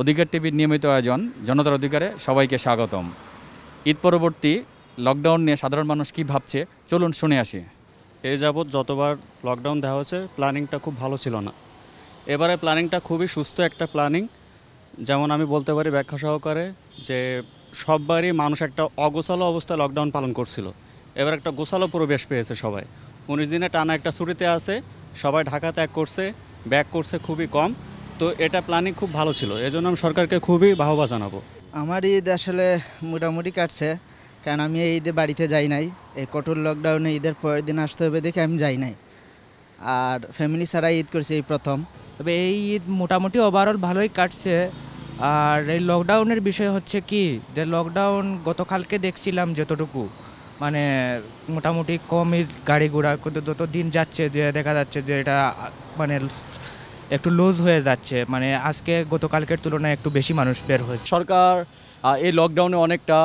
অধিকার টিভির নিয়মিত আয়োজন জনতার অধিকারে সবাইকে স্বাগতম ঈদ পরবর্তী লকডাউন নিয়ে সাধারণ মানুষ কি ভাবছে চলুন শুনে আসি এ যাবৎ যতবার লকডাউন দেওয়া হয়েছে প্ল্যানিংটা খুব ভালো ছিল না এবারে প্ল্যানিংটা খুবই সুস্থ একটা প্ল্যানিং যেমন আমি বলতে পারি ব্যাখ্যা সহকারে যে সববারই মানুষ একটা অগোছালো অবস্থায় লকডাউন পালন করছিল এবার একটা গোছালো প্রবেশ পেয়েছে সবাই উনিশ দিনে টানা একটা ছুটিতে আছে সবাই ঢাকা ত্যাগ করছে ব্যাক করছে খুবই কম তো এটা প্ল্যানিং খুব ভালো ছিল এজন্য আমি সরকারকে খুবই বাহবা জানাবো আমার ঈদ আসলে মোটামুটি কাটছে কারণ আমি এই ঈদে বাড়িতে যাই নাই এই কঠোর লকডাউনে ঈদের পরের দিন আসতে হবে দেখে আমি যাই নাই আর ফ্যামিলি ছাড়া ঈদ করছি এই প্রথম তবে এই ঈদ মোটামুটি ওভারঅল ভালোই কাটছে আর এই লকডাউনের বিষয় হচ্ছে কি যে লকডাউন গতকালকে দেখছিলাম যতটুকু মানে মোটামুটি কমই গাড়ি ঘোড়া কিন্তু যত দিন যাচ্ছে যে দেখা যাচ্ছে যে এটা মানে একটু লুজ হয়ে যাচ্ছে মানে আজকে গতকালকের তুলনায় একটু বেশি মানুষ বের হয়েছে সরকার এই লকডাউনে অনেকটা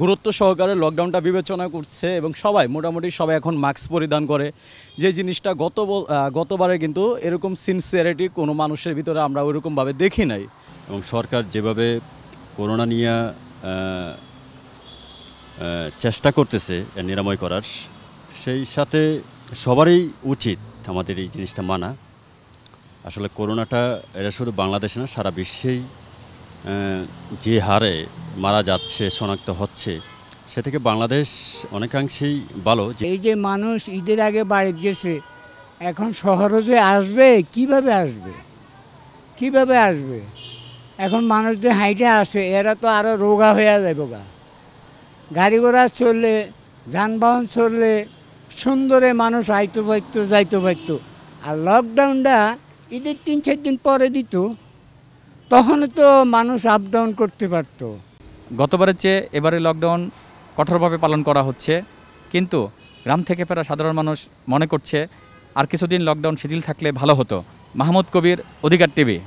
গুরুত্ব সহকারে লকডাউনটা বিবেচনা করছে এবং সবাই মোটামুটি সবাই এখন মাস্ক পরিধান করে যে জিনিসটা গত গতবারে কিন্তু এরকম সিনসিয়ারিটি কোনো মানুষের ভিতরে আমরা ওইরকমভাবে দেখি নাই এবং সরকার যেভাবে করোনা নিয়ে চেষ্টা করতেছে নিরাময় করার সেই সাথে সবারই উচিত আমাদের এই জিনিসটা মানা আসলে করোনাটা এটা শুধু বাংলাদেশে না সারা বিশ্বেই যে হারে মারা যাচ্ছে শনাক্ত হচ্ছে সে থেকে বাংলাদেশ অনেকাংশেই ভালো এই যে মানুষ ঈদের আগে বাইরে গেছে এখন শহরে যে আসবে কিভাবে আসবে কিভাবে আসবে এখন মানুষ যে হাইটে আসে এরা তো আরও রোগা হয়ে যাবে গা গাড়ি ঘোড়া চললে যানবাহন চললে সুন্দরে মানুষ আইতো পাইতো যাইতো পাইতো আর লকডাউনটা ঈদের তিন চার দিন পরে দিত তখন তো মানুষ আপ ডাউন করতে পারত গতবারের চেয়ে এবারে লকডাউন কঠোরভাবে পালন করা হচ্ছে কিন্তু গ্রাম থেকে ফেরা সাধারণ মানুষ মনে করছে আর কিছুদিন লকডাউন শিথিল থাকলে ভালো হতো মাহমুদ কবির অধিকার টিভি